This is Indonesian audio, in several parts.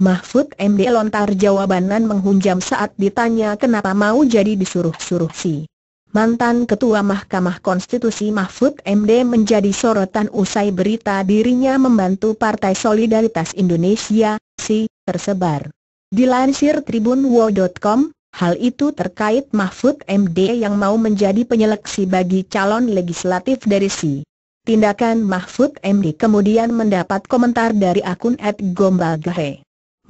Mahfud MD lontar jawabanan menghunjam saat ditanya kenapa mau jadi disuruh-suruh si. Mantan Ketua Mahkamah Konstitusi Mahfud MD menjadi sorotan usai berita dirinya membantu Partai Solidaritas Indonesia, SI, tersebar. Dilansir tribunwo.com, hal itu terkait Mahfud MD yang mau menjadi penyeleksi bagi calon legislatif dari SI. Tindakan Mahfud MD kemudian mendapat komentar dari akun gombalgahe.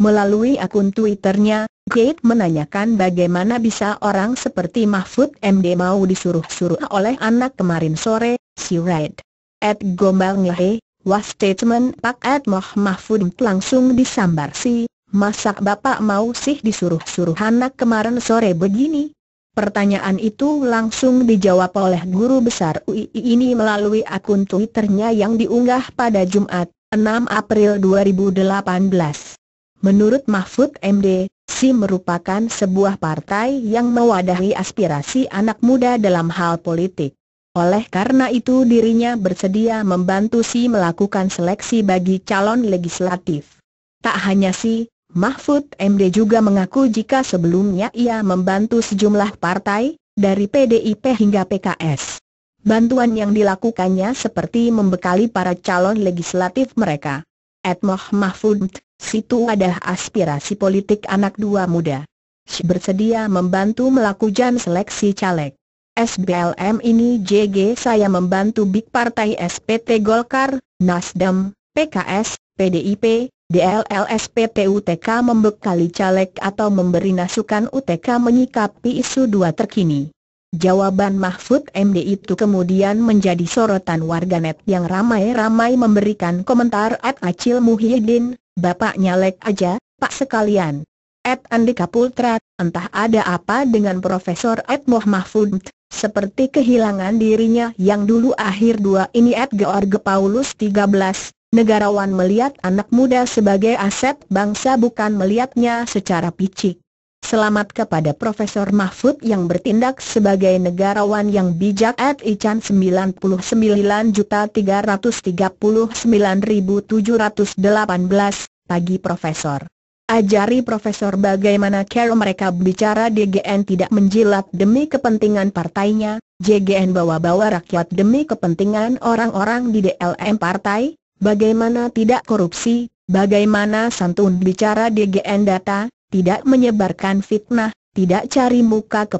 Melalui akun Twitternya, Kate menanyakan bagaimana bisa orang seperti Mahfud MD mau disuruh-suruh oleh anak kemarin sore, si Red. At Gombal Ngehe, was statement Pak Ed Moh Mahfud langsung disambar si, masak bapak mau sih disuruh-suruh anak kemarin sore begini? Pertanyaan itu langsung dijawab oleh guru besar UI ini melalui akun Twitternya yang diunggah pada Jumat, 6 April 2018. Menurut Mahfud MD, SI merupakan sebuah partai yang mewadahi aspirasi anak muda dalam hal politik. Oleh karena itu dirinya bersedia membantu SI melakukan seleksi bagi calon legislatif. Tak hanya SI, Mahfud MD juga mengaku jika sebelumnya ia membantu sejumlah partai, dari PDIP hingga PKS. Bantuan yang dilakukannya seperti membekali para calon legislatif mereka. Edmoh Mahfud situ wadah aspirasi politik anak dua muda. Si bersedia membantu melakukan seleksi caleg. SBLM ini JG saya membantu Big Partai SPT Golkar, Nasdem, PKS, PDIP, DLLSPTUTK membekali caleg atau memberi nasukan UTK menyikapi isu dua terkini. Jawaban Mahfud MD itu kemudian menjadi sorotan warganet yang ramai-ramai memberikan komentar at Acil Muhyiddin, Bapak nyalek aja, pak sekalian. Ed Andika Putra, entah ada apa dengan Profesor Ed Moh Mahfud, seperti kehilangan dirinya yang dulu akhir dua ini Ed George Paulus 13, negarawan melihat anak muda sebagai aset bangsa bukan melihatnya secara picik. Selamat kepada Profesor Mahfud yang bertindak sebagai negarawan yang bijak at Ichan 99.339.718 pagi Profesor. Ajari Profesor bagaimana cara mereka bicara DGN tidak menjilat demi kepentingan partainya, JGN bawa-bawa rakyat demi kepentingan orang-orang di DLM partai, bagaimana tidak korupsi, bagaimana santun bicara DGN data, tidak menyebarkan fitnah, tidak cari muka ke